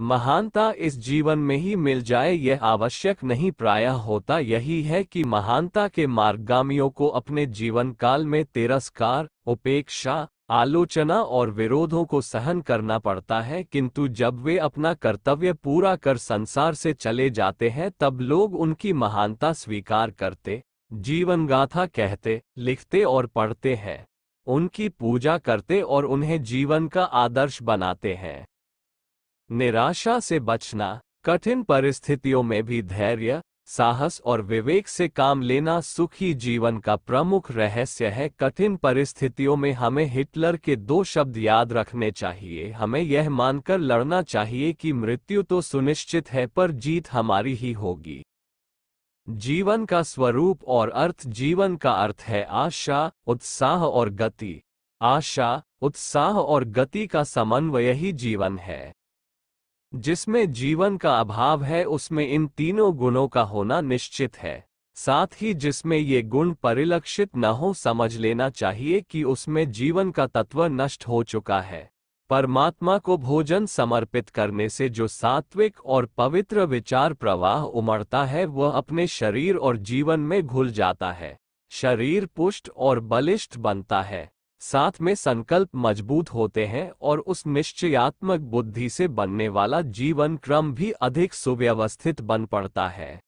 महानता इस जीवन में ही मिल जाए यह आवश्यक नहीं प्रायः होता यही है कि महानता के मार्गामियों को अपने जीवन काल में तिरस्कार उपेक्षा आलोचना और विरोधों को सहन करना पड़ता है किंतु जब वे अपना कर्तव्य पूरा कर संसार से चले जाते हैं तब लोग उनकी महानता स्वीकार करते जीवन गाथा कहते लिखते और पढ़ते हैं उनकी पूजा करते और उन्हें जीवन का आदर्श बनाते हैं निराशा से बचना कठिन परिस्थितियों में भी धैर्य साहस और विवेक से काम लेना सुखी जीवन का प्रमुख रहस्य है कठिन परिस्थितियों में हमें हिटलर के दो शब्द याद रखने चाहिए हमें यह मानकर लड़ना चाहिए कि मृत्यु तो सुनिश्चित है पर जीत हमारी ही होगी जीवन का स्वरूप और अर्थ जीवन का अर्थ है आशा उत्साह और गति आशा उत्साह और गति का समन्वय ही जीवन है जिसमें जीवन का अभाव है उसमें इन तीनों गुणों का होना निश्चित है साथ ही जिसमें ये गुण परिलक्षित न हो समझ लेना चाहिए कि उसमें जीवन का तत्व नष्ट हो चुका है परमात्मा को भोजन समर्पित करने से जो सात्विक और पवित्र विचार प्रवाह उमड़ता है वह अपने शरीर और जीवन में घुल जाता है शरीर पुष्ट और बलिष्ठ बनता है साथ में संकल्प मजबूत होते हैं और उस निश्चयात्मक बुद्धि से बनने वाला जीवन क्रम भी अधिक सुव्यवस्थित बन पड़ता है